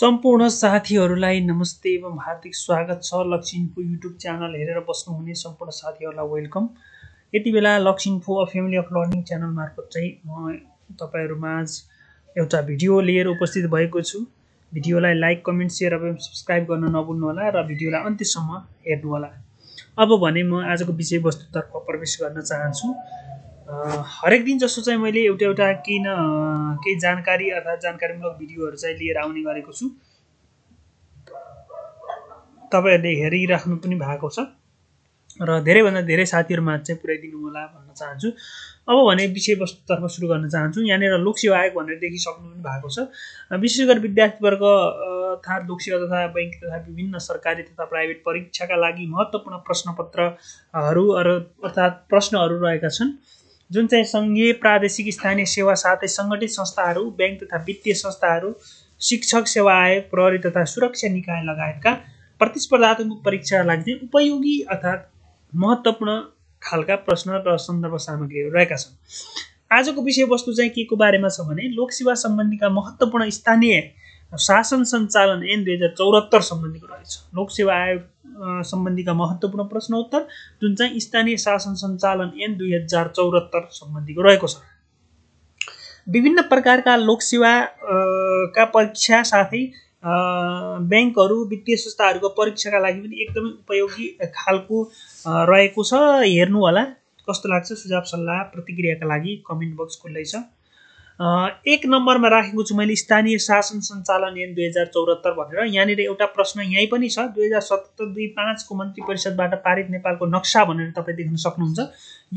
सम्पूर्ण साथीहरूलाई नमस्ते एवं हार्दिक स्वागत छ लक्ष्मीको युट्युब च्यानल हेरेर बस्नुहुने सम्पूर्ण साथीहरूलाई वेलकम यति बेला लक्ष्मीको a family of learning channel मार्फत चाहिँ म तपाईँहरूमाझ एउटा भिडियो लिएर उपस्थित भएको छु भिडियोलाई लाइक कमेन्ट सेयर अब सब्सक्राइब गर्न नभुल्नुहोला र भिडियोलाई अन्त्यसम्म हेर्नुहोला अब भने म आजको विषयवस्तुतर्फ प्रवेश गर्न चाहन्छु हरेक दिन जस्तो चाहिँ मैले एउटा एउटा केही न केही जानकारी अर्थात् जानकारीमूलक भिडियोहरू चाहिँ लिएर आउने गरेको छु तपाईँहरूले हेरिराख्नु पनि भएको छ र धेरैभन्दा धेरै साथीहरूमा चाहिँ पुऱ्याइदिनु होला भन्न चाहन्छु अब भने विषयवस्तुतर्फ सुरु गर्न चाहन्छु यहाँनिर लोकसेवा आयोग भनेर देखिसक्नु पनि भएको छ विशेष गरी विद्यार्थीवर्ग तथा लोकसेवा तथा बैङ्क तथा विभिन्न सरकारी तथा प्राइभेट परीक्षाका लागि महत्त्वपूर्ण प्रश्नपत्रहरू अर्थात् प्रश्नहरू रहेका छन् जुन चाहिँ सङ्घीय प्रादेशिक स्थानीय सेवा साथै सङ्गठित संस्थाहरू ब्याङ्क तथा वित्तीय संस्थाहरू शिक्षक सेवा आयोग प्रहरी तथा सुरक्षा निकाय लगायतका प्रतिस्पर्धात्मक परीक्षालाई चाहिँ उपयोगी अर्थात् महत्त्वपूर्ण खालका प्रश्न र सन्दर्भ सामग्रीहरू रहेका छन् आजको विषयवस्तु चाहिँ के को बारेमा छ भने लोकसेवा सम्बन्धीका महत्त्वपूर्ण स्थानीय शासन सञ्चालन एन दुई हजार चौरात्तर सम्बन्धीको रहेछ लोकसेवा आयोग सम्बन्धीका महत्त्वपूर्ण प्रश्न उत्तर जुन चाहिँ स्थानीय शासन सञ्चालन एन दुई हजार चौरात्तर सम्बन्धीको रहेको छ विभिन्न प्रकारका लोकसेवा का परीक्षा साथै ब्याङ्कहरू वित्तीय संस्थाहरूको परीक्षाका लागि पनि एकदमै उपयोगी खालको रहेको छ हेर्नु होला कस्तो लाग्छ सुझाव सल्लाह प्रतिक्रियाका लागि कमेन्ट बक्स खुल्लै एक नम्बरमा राखेको छु मैले स्थानीय शासन सञ्चालन ऐन दुई हजार चौहत्तर भनेर यहाँनिर एउटा प्रश्न यहीँ पनि छ दुई हजार सतहत्तर दुई पाँचको मन्त्री परिषदबाट पारित नेपालको नक्सा भनेर तपाईँ देख्न सक्नुहुन्छ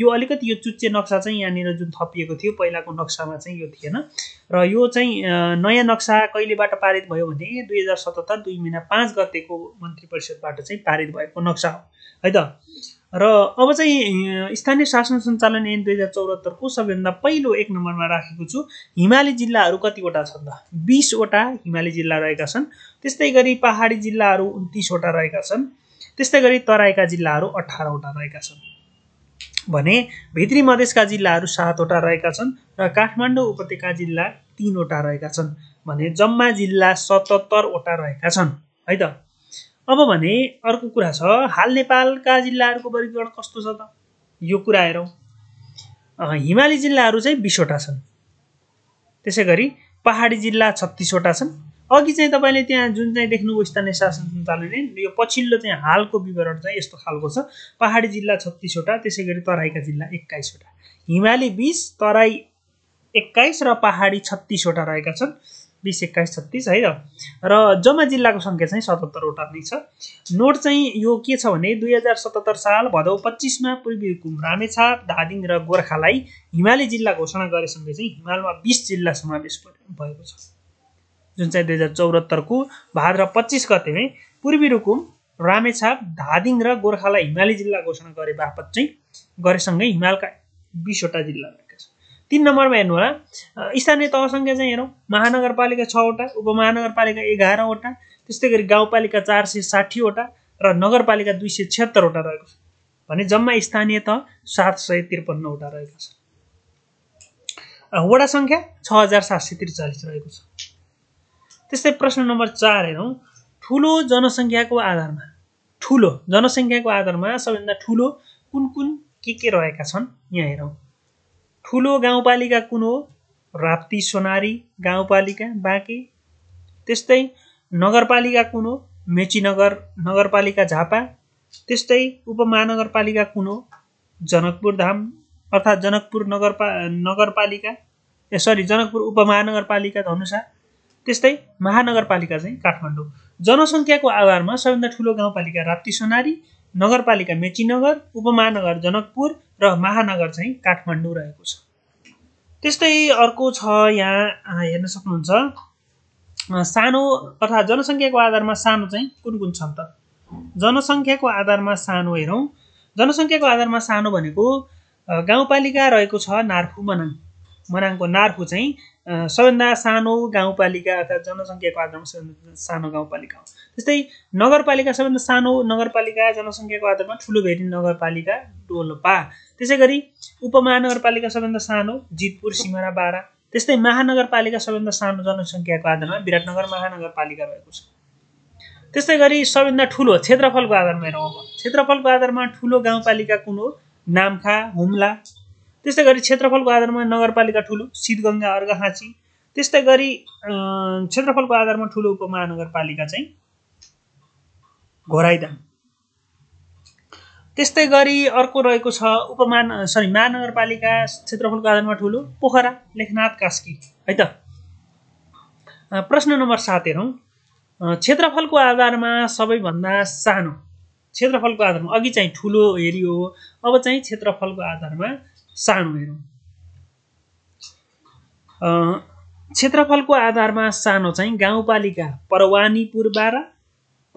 यो अलिकति यो चुच्चे नक्सा चाहिँ यहाँनिर जुन थपिएको थियो पहिलाको नक्सामा चाहिँ यो थिएन र यो चाहिँ नयाँ नक्सा कहिलेबाट पारित भयो भने दुई हजार सतहत्तर दुई महिना पाँच गतेको मन्त्री परिषदबाट चाहिँ पारित भएको नक्सा हो है त र अब चाहिँ स्थानीय शासन सञ्चालन ऐन दुई हजार चौहत्तरको सबैभन्दा पहिलो एक नम्बरमा राखेको छु हिमाली जिल्लाहरू कतिवटा छन् त बिसवटा हिमाली जिल्ला रहेका छन् त्यस्तै गरी पहाडी जिल्लाहरू उन्तिसवटा रहेका छन् त्यस्तै गरी तराईका जिल्लाहरू अठारवटा रहेका छन् भने भित्री मधेसका जिल्लाहरू सातवटा रहेका छन् र काठमाडौँ उपत्यका जिल्ला तिनवटा रहेका छन् भने जम्मा जिल्ला सतहत्तरवटा रहेका छन् है त अब भने अर्को कुरा छ हाल नेपालका जिल्लाहरूको वर्गीकरण कस्तो छ त यो कुरा हेरौँ हिमाली जिल्लाहरू चाहिँ बिसवटा छन् त्यसै गरी पहाडी जिल्ला छत्तिसवटा छन् अघि चाहिँ तपाईँले त्यहाँ जुन चाहिँ देख्नुभयो स्थानीय शासन सञ्चालनले यो पछिल्लो चाहिँ हालको विवरण चाहिँ यस्तो खालको छ पहाडी जिल्ला छत्तिसवटा त्यसै गरी तराईका जिल्ला एक्काइसवटा हिमाली बिस तराई एक्काइस र पहाडी छत्तिसवटा रहेका छन् बिस एक्काइस छत्तिस है र जम्मा जिल्लाको सङ्ख्या चाहिँ सतहत्तरवटा नै छ नोट चाहिँ यो के छ भने दुई हजार सतहत्तर साल भदौ पच्चिसमा पूर्वी रामेछाप धादिङ र गोर्खालाई हिमाली जिल्ला घोषणा गरेसँगै चाहिँ हिमालमा बिस जिल्ला समावेश भएको छ जुन चाहिँ दुई हजार चौहत्तरको भाद्र पच्चिस गतेमै पूर्वी रुकुम रामेछाप धादिङ र गोर्खालाई हिमाली जिल्ला घोषणा गरे बापत चाहिँ गरेसँगै हिमालका बिसवटा जिल्ला तिन नम्बरमा हेर्नु होला स्थानीय तह सङ्ख्या चाहिँ हेरौँ महानगरपालिका छवटा उपमहानगरपालिका एघारवटा त्यस्तै गरी गाउँपालिका चार सय साठीवटा र नगरपालिका दुई सय छिहत्तरवटा रहेको छ भने जम्मा स्थानीय तह सात सय त्रिपन्नवटा रहेको छ वडा सङ्ख्या छ हजार सात सय त्रिचालिस रहेको छ त्यस्तै प्रश्न नम्बर चार हेरौँ ठुलो जनसङ्ख्याको आधारमा ठुलो जनसङ्ख्याको आधारमा सबैभन्दा ठुलो कुन कुन के के रहेका छन् यहाँ हेरौँ ठुलो गाउँपालिका कुन हो राप्ती सोनारी गाउँपालिका बाँके त्यस्तै नगरपालिका कुन हो मेचीनगर नगरपालिका झापा त्यस्तै उपमहानगरपालिका कुन हो जनकपुर धाम अर्थात् जनकपुर नगरपा नगरपालिका ए सरी जनकपुर उपमहानगरपालिका धनुषा त्यस्तै महानगरपालिका चाहिँ काठमाडौँ जनसङ्ख्याको आधारमा सबैभन्दा ठुलो गाउँपालिका राप्ती सोनारी नगरपालिका मेचीनगर उपमहानगर जनकपुर र महानगर चाहिँ काठमाडौँ रहेको छ त्यस्तै अर्को छ यहाँ हेर्न सक्नुहुन्छ सानो अर्थात् जनसङ्ख्याको आधारमा सानो चाहिँ कुन कुन छन् त जनसङ्ख्याको आधारमा सानो हेरौँ जनसङ्ख्याको आधारमा सानो भनेको गाउँपालिका रहेको छ नार्फु मनाङ मनाङको नार्फु चाहिँ सबैभन्दा सानो गाउँपालिका अर्थात् जनसङ्ख्याको आधारमा सबैभन्दा सानो गाउँपालिका हो त्यस्तै नगरपालिका सबैभन्दा सानो नगरपालिका जनसङ्ख्याको आधारमा ठुलो भेटी नगरपालिका डोल्पा त्यसै गरी उपमहानगरपालिका सबैभन्दा सानो जितपुर सिमरा बारा त्यस्तै महानगरपालिका सबैभन्दा सानो जनसङ्ख्याको आधारमा विराटनगर महानगरपालिका रहेको छ त्यस्तै गरी सबैभन्दा ठुलो क्षेत्रफलको आधारमा हेरौँ अब क्षेत्रफलको आधारमा ठुलो गाउँपालिका कुन हो नाम्खा हुम्ला त्यस्तै गरी क्षेत्रफलको आधारमा नगरपालिका ठुलो सिद्धगङ्गा अर्घाखाँची त्यस्तै गरी क्षेत्रफलको आधारमा ठुलो उपमहानगरपालिका चाहिँ घोराइदाङ त्यस्तै गरी अर्को रहेको छ उपमान सरी महानगरपालिका क्षेत्रफलको आधारमा ठुलो पोखरा लेखनाथ कास्की है त प्रश्न नम्बर सात हेरौँ क्षेत्रफलको आधारमा सबैभन्दा सानो क्षेत्रफलको आधारमा अघि चाहिँ ठुलो हेरियो अब चाहिँ क्षेत्रफलको आधारमा सानो हेरौँ क्षेत्रफलको आधारमा सानो चाहिँ गाउँपालिका परवानीपुर बाह्र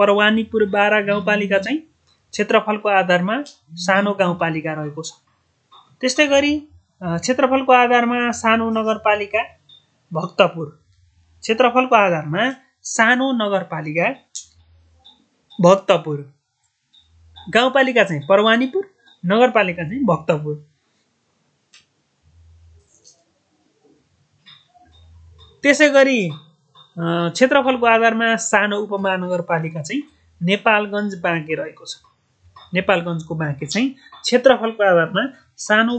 परवानीपुर बाह्र गाउँपालिका चाहिँ क्षेत्रफलको आधारमा सानो गाउँपालिका रहेको छ त्यस्तै गरी क्षेत्रफलको आधारमा सानो नगरपालिका भक्तपुर क्षेत्रफलको आधारमा सानो नगरपालिका भक्तपुर गाउँपालिका चाहिँ परवानीपुर नगरपालिका चाहिँ भक्तपुर त्यसै गरी क्षेत्रफलको आधारमा सानो उपमहानगरपालिका चाहिँ नेपालगञ्ज बाँके रहेको छ नेपालगञ्जको बाँके चाहिँ क्षेत्रफलको आधारमा सानो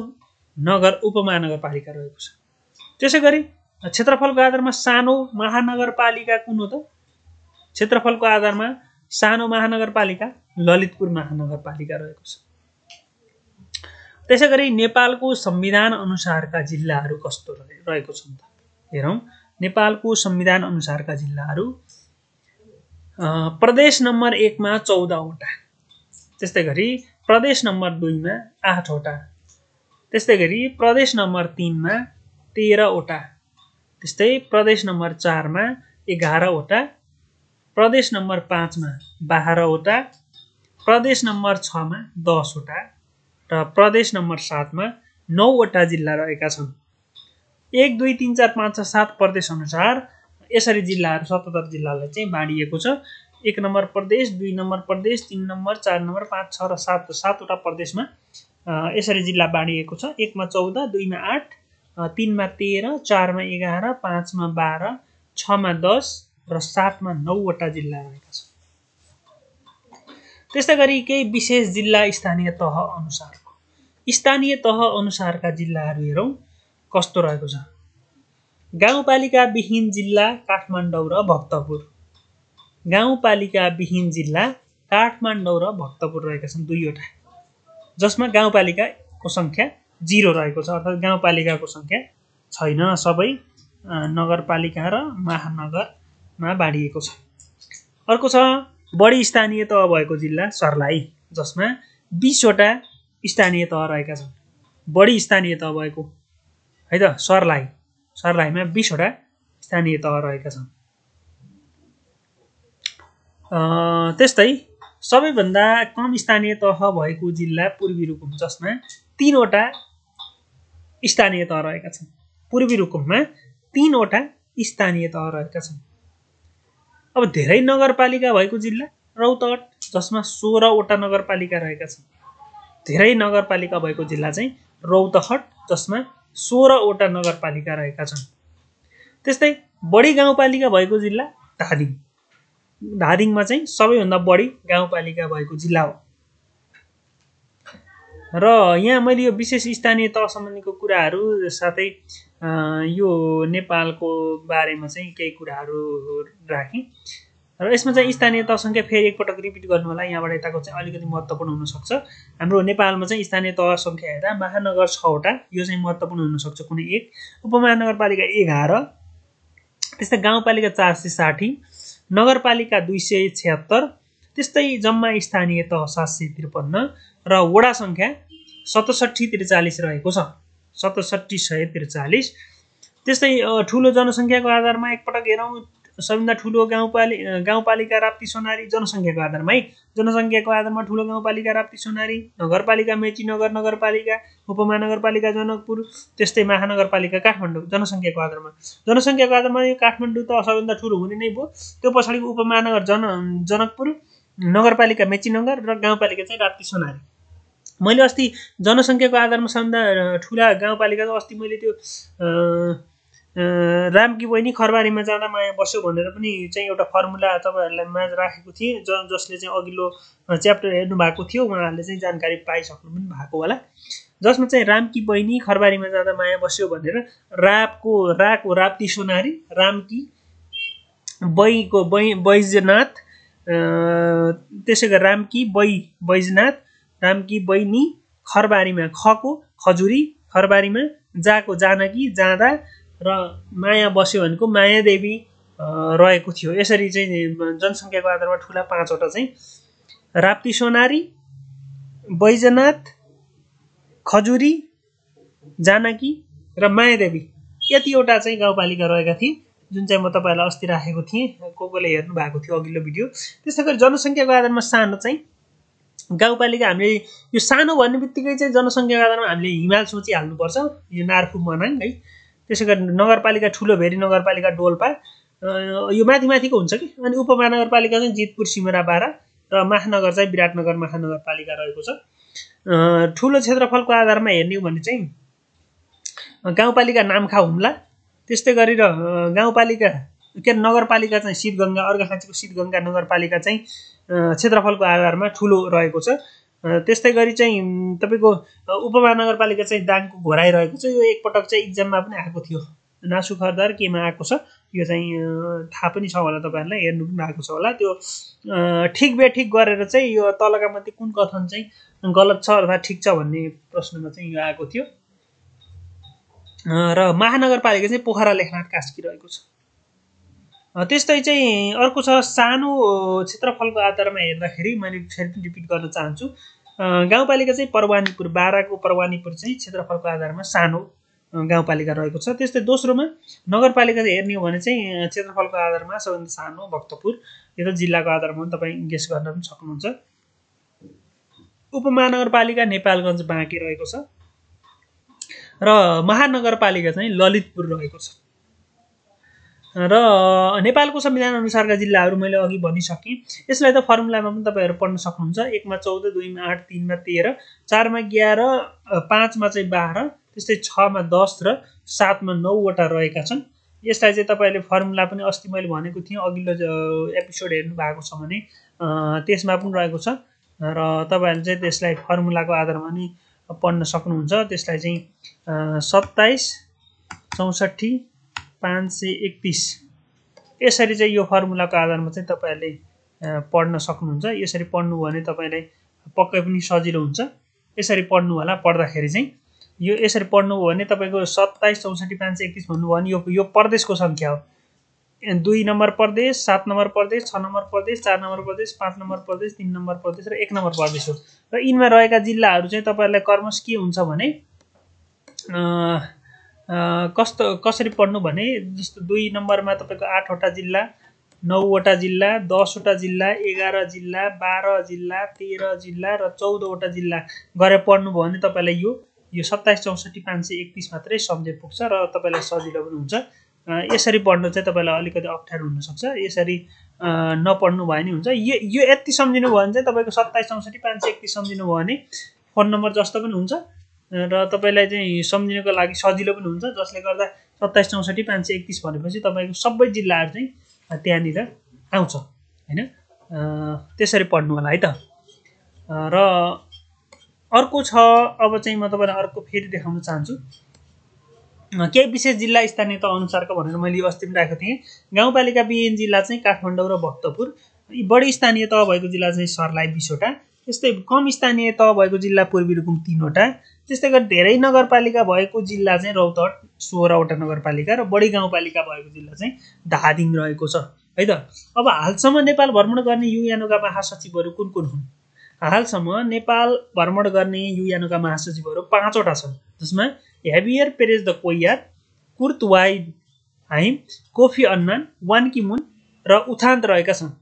नगर उपमहानगरपालिका रहेको छ त्यसै गरी क्षेत्रफलको आधारमा सानो महानगरपालिका कुन हो त क्षेत्रफलको आधारमा सानो महानगरपालिका ललितपुर महानगरपालिका रहेको छ त्यसै गरी नेपालको संविधान अनुसारका जिल्लाहरू कस्तो रहेको छन् त हेरौँ नेपालको संविधान अनुसारका जिल्लाहरू प्रदेश नम्बर एकमा चौधवटा त्यस्तै गरी प्रदेश नम्बर दुईमा आठवटा त्यस्तै गरी प्रदेश नम्बर तिनमा तेह्रवटा त्यस्तै प्रदेश नम्बर चारमा एघारवटा प्रदेश नम्बर पाँचमा बाह्रवटा प्रदेश नम्बर छमा दसवटा र प्रदेश नम्बर सातमा नौवटा जिल्ला रहेका छन् एक दुई तिन चार पाँच छ सात प्रदेशअनुसार यसरी जिल्लाहरू सतहत्तर जिल्लालाई चाहिँ बाँडिएको छ एक नम्बर प्रदेश दुई नम्बर प्रदेश तिन नम्बर चार नम्बर पाँच छ र सात सातवटा प्रदेशमा यसरी जिल्ला बाँडिएको छ एकमा चौध दुईमा आठ तिनमा तेह्र चारमा एघार पाँचमा बाह्र छमा दस र सातमा नौवटा जिल्ला रहेका छन् त्यस्तै गरी केही विशेष जिल्ला स्थानीय तह अनुसारको स्थानीय तह अनुसारका जिल्लाहरू हेरौँ कस्तो रहेको छ गाउँपालिका विहीन जिल्ला काठमाडौँ र भक्तपुर गाउँपालिका विहीन जिल्ला काठमाडौँ र भक्तपुर रहेका छन् दुईवटा जसमा गाउँपालिकाको सङ्ख्या जिरो रहेको छ अर्थात् गाउँपालिकाको सङ्ख्या छैन सबै नगरपालिका र महानगरमा बाँडिएको छ अर्को छ बढी स्थानीय तह भएको जिल्ला सर्लाही जसमा बिसवटा स्थानीय तह रहेका छन् बढी स्थानीय तह भएको है त सर्लाही सर्लाहीमा बिसवटा स्थानीय तह रहेका छन् त्यस्तै सबैभन्दा कम स्थानीय तह भएको जिल्ला पूर्वी रुकुम जसमा तिनवटा स्थानीय तह रहेका छन् पूर्वी रुकुममा तिनवटा स्थानीय तह रहेका छन् अब धेरै नगरपालिका भएको जिल्ला रौतहट जसमा सोह्रवटा नगरपालिका रहेका छन् धेरै नगरपालिका भएको जिल्ला चाहिँ रौतहट जसमा सोह्रवटा नगरपालिका रहेका छन् त्यस्तै बढी गाउँपालिका भएको जिल्ला धादिङ धादिङमा चाहिँ सबैभन्दा बढी गाउँपालिका भएको जिल्ला हो र यहाँ मैले यो विशेष स्थानीय तह सम्बन्धीको कुराहरू साथै यो नेपालको बारेमा चाहिँ केही कुराहरू राखेँ र यसमा चाहिँ स्थानीय तहसङ्ख्या फेरि एकपटक रिपिट गर्नु होला यहाँबाट यताको चाहिँ अलिकति महत्त्वपूर्ण हुनसक्छ हाम्रो नेपालमा चाहिँ स्थानीय तह सङ्ख्या हेर्दा महानगर छवटा यो चाहिँ महत्त्वपूर्ण हुनसक्छ कुनै एक उपमहानगरपालिका एघार त्यस्तै गाउँपालिका चार सय साठी नगरपालिका दुई सय छ्यात्तर त्यस्तै जम्मा स्थानीय तह सात सय त्रिपन्न र वडा सङ्ख्या सतसट्ठी त्रिचालिस रहेको छ सतसट्ठी सय त्रिचालिस त्यस्तै ठुलो जनसङ्ख्याको आधारमा एकपटक हेरौँ सबैभन्दा ठुलो गाउँपालि गाउँपालिका राप्ती सोनारी जनसङ्ख्याको आधारमा है जनसङ्ख्याको आधारमा ठुलो गाउँपालिका राप्ती सोनारी नगरपालिका मेची नगर नगरपालिका उपमहानगरपालिका जनकपुर त्यस्तै महानगरपालिका काठमाडौँ जनसङ्ख्याको आधारमा जनसङ्ख्याको आधारमा यो काठमाडौँ त सबैभन्दा ठुलो हुने नै भयो त्यो पछाडिको उपमहानगर जन जनकपुर नगरपालिका मेची नगर र गाउँपालिका चाहिँ राप्ती सोनारी मैले अस्ति जनसङ्ख्याको आधारमा सबभन्दा ठुला गाउँपालिका अस्ति मैले त्यो रामकी बहिनी खरबारीमा जाँदा माया बस्यो भनेर पनि चाहिँ एउटा फर्मुला तपाईँहरूलाई माझ राखेको थिएँ ज जसले चाहिँ अघिल्लो च्याप्टर हेर्नु भएको थियो उहाँहरूले चाहिँ जानकारी पाइसक्नु पनि भएको होला जसमा चाहिँ रामकी बहिनी खरबारीमा जाँदा माया बस्यो भनेर रापको राको राप्ती सोनारी रामकी बैको बै बैजनाथ त्यसै गरी रामकी बै बैजनाथ रामकी बहिनी खरबारीमा खको खजुरी खरबारीमा जाको जानकी जाँदा र माया बस्यो भनेको मायादेवी रहेको थियो यसरी चाहिँ जनसङ्ख्याको आधारमा ठुला पाँचवटा चाहिँ राप्ती सोनारी बैजनाथ खजुरी जानकी र मायादेवी यतिवटा चाहिँ गाउँपालिका रहेका थिए जुन चाहिँ म तपाईँहरूलाई अस्ति राखेको थिएँ को कोले हेर्नु भएको थियो अघिल्लो भिडियो त्यस्तै गरी जनसङ्ख्याको आधारमा सानो चाहिँ गाउँपालिका हामीले यो सानो भन्ने बित्तिकै चाहिँ जनसङ्ख्याको आधारमा हामीले हिमाल सोचिहाल्नुपर्छ यो नार्फु मनाङ है त्यसै गरी नगरपालिका ठुलो भेरी नगरपालिका डोल्पा यो माथि माथिको हुन्छ कि अनि उपमहानगरपालिका चाहिँ जितपुर सिमरा बाह्र र महानगर चाहिँ विराटनगर महानगरपालिका रहेको छ ठुलो क्षेत्रफलको आधारमा हेर्ने हो भने चाहिँ गाउँपालिका नामखा हुम्ला त्यस्तै गरेर गाउँपालिका के अरे नगरपालिका चाहिँ सिद्धगङ्गा अर्घाखाँचीको सिद्धगङ्गा नगरपालिका चाहिँ क्षेत्रफलको आधारमा ठुलो रहेको छ त्यस्तै गरी चाहिँ तपाईँको उपमहानगरपालिका चाहिँ दाङको घोराइरहेको छ यो एकपटक चाहिँ इक्जाममा पनि आएको थियो नासु खरदार केमा आएको छ यो चाहिँ थाहा पनि छ होला तपाईँहरूलाई हेर्नु पनि आएको छ होला त्यो ठिक बेठिक गरेर चाहिँ यो तलका मध्ये कुन कथन चाहिँ गलत छ अथवा ठिक छ भन्ने प्रश्नमा चाहिँ यो आएको थियो र महानगरपालिका चाहिँ पोखरा लेखनाथ कास्की रहेको छ त्यस्तै चाहिँ अर्को छ सानो क्षेत्रफलको आधारमा हेर्दाखेरि मैले फेरि पनि रिपिट गर्न चाहन्छु गाउँपालिका चाहिँ परवानीपुर बाह्रको परवानीपुर चाहिँ क्षेत्रफलको आधारमा सानो गाउँपालिका रहेको छ त्यस्तै दोस्रोमा नगरपालिका हेर्ने हो भने चाहिँ क्षेत्रफलको आधारमा सबैभन्दा सानो भक्तपुर यो त जिल्लाको आधारमा तपाईँ गेस गर्न पनि सक्नुहुन्छ उपमहानगरपालिका नेपालगञ्ज बाँकी रहेको छ र महानगरपालिका चाहिँ ललितपुर रहेको छ र नेपालको संविधान अनुसारका जिल्लाहरू मैले अघि भनिसकेँ यसलाई त फर्मुलामा पनि तपाईँहरू पढ्न सक्नुहुन्छ एकमा चौध दुईमा आठ तिनमा तेह्र चारमा एघार पाँचमा चाहिँ बाह्र त्यस्तै छमा दस र सातमा नौवटा रहेका छन् यसलाई चाहिँ तपाईँहरूले फर्मुला पनि अस्ति मैले भनेको थिएँ अघिल्लो एपिसोड हेर्नु भएको छ भने त्यसमा पनि रहेको छ र तपाईँहरूले चाहिँ त्यसलाई फर्मुलाको आधारमा नि पढ्न सक्नुहुन्छ त्यसलाई चाहिँ सत्ताइस चौसठी पाँच सय एकतिस यसरी चाहिँ यो फर्मुलाको आधारमा चाहिँ तपाईँहरूले पढ्न सक्नुहुन्छ यसरी पढ्नु भने तपाईँलाई पक्कै पनि सजिलो हुन्छ यसरी पढ्नु होला पढ्दाखेरि चाहिँ यो यसरी पढ्नु हो भने तपाईँको सत्ताइस चौसठी पाँच सय एकतिस भन्नुभयो भने यो यो प्रदेशको सङ्ख्या हो दुई नम्बर प्रदेश सात नम्बर प्रदेश छ नम्बर प्रदेश चार नम्बर प्रदेश पाँच नम्बर प्रदेश तिन नम्बर प्रदेश र एक नम्बर प्रदेश हो र यिनमा रहेका जिल्लाहरू चाहिँ तपाईँहरूलाई कर्मस के हुन्छ भने कस्तो कसरी पढ्नु भने जस्तो दुई नम्बरमा तपाईँको आठवटा जिल्ला नौवटा जिल्ला दसवटा जिल्ला एघार जिल्ला बाह्र जिल्ला तेह्र जिल्ला र चौधवटा जिल्ला गरेर पढ्नुभयो भने तपाईँलाई यो यो सत्ताइस चौसठी पाँच सय एकतिस मात्रै सम्झे पुग्छ र तपाईँलाई सजिलो पनि हुन्छ यसरी पढ्नु चाहिँ तपाईँलाई अलिकति अप्ठ्यारो हुनसक्छ यसरी नपढ्नु भयो भने हुन्छ यो यो यति सम्झिनु भयो भने चाहिँ तपाईँको सत्ताइस चौसठी पाँच सय एकतिस सम्झिनु भयो भने फोन नम्बर जस्तो पनि हुन्छ र तपाईँलाई चाहिँ सम्झिनुको लागि सजिलो पनि हुन्छ जसले गर्दा सत्ताइस चौसठी पाँच सय एकतिस भनेपछि तपाईँको सबै जिल्लाहरू चाहिँ त्यहाँनिर आउँछ होइन त्यसरी पढ्नु होला है त र अर्को छ अब चाहिँ म तपाईँलाई अर्को फेरि देखाउन चाहन्छु केही विशेष जिल्ला स्थानीय तह अनुसारको भनेर मैले अस्ति पनि राखेको थिएँ गाउँपालिका बिएन जिल्ला चाहिँ काठमाडौँ र भक्तपुर बढी स्थानीय तह भएको जिल्ला चाहिँ सर्लाही बिसवटा त्यस्तै कम स्थानीय तह भएको जिल्ला पूर्वी रुकुम तिनवटा त्यस्तै गरी धेरै नगरपालिका भएको जिल्ला चाहिँ रौतहट सोह्रवटा नगरपालिका र बढी गाउँपालिका भएको जिल्ला चाहिँ धादिङ रहेको छ है त अब हालसम्म नेपाल भ्रमण गर्ने युएनओका महासचिवहरू कुन कुन हुन् हालसम्म नेपाल भ्रमण गर्ने युएनओका महासचिवहरू पाँचवटा छन् जसमा Javier Perez de Cuellar Kurt वाइ हाइम कोफी अन्नान वान किमुन र उथान्त रहेका छन्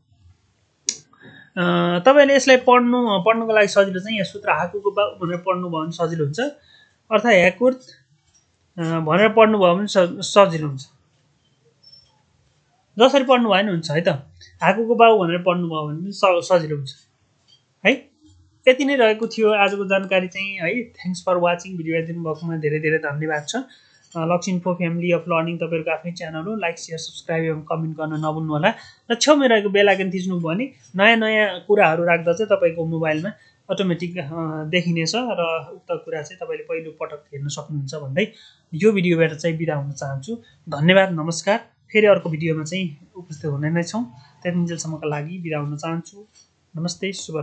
तपाईँले यसलाई पढ्नु पढ्नुको लागि सजिलो चाहिँ यहाँ सूत्र हाकुको बा भनेर पढ्नुभयो भने सजिलो हुन्छ अर्थात् ह्याकुर्त भनेर पढ्नुभयो भने सजिलो हुन्छ जसरी पढ्नु भयो भने हुन्छ है त हाकुको बाउ भनेर पढ्नुभयो भने पनि सजिलो हुन्छ है यति नै रहेको थियो आजको जानकारी चाहिँ है थ्याङ्क्स फर वाचिङ भिडियो हेरिदिनु भएकोमा धेरै धेरै धन्यवाद छ लक्ष्मी फो फ्यामिली अफ लर्निङ तपाईँहरूको आफ्नै च्यानल हो लाइक सेयर सब्सक्राइब एवं कमेन्ट गर्न नभुल्नु होला र छेउमै रहेको थिच्नु भयो भने नयाँ नयाँ कुराहरू राख्दा चाहिँ तपाईँको मोबाइलमा अटोमेटिक देखिनेछ र उक्त कुरा चाहिँ तपाईँले पहिलोपटक हेर्न सक्नुहुन्छ भन्दै यो भिडियोबाट चाहिँ बिदा हुन चाहन्छु धन्यवाद नमस्कार फेरि अर्को भिडियोमा चाहिँ उपस्थित हुने नै छौँ त्यहाँदेखि जेलसम्मका लागि बिदा हुन चाहन्छु नमस्ते शुभ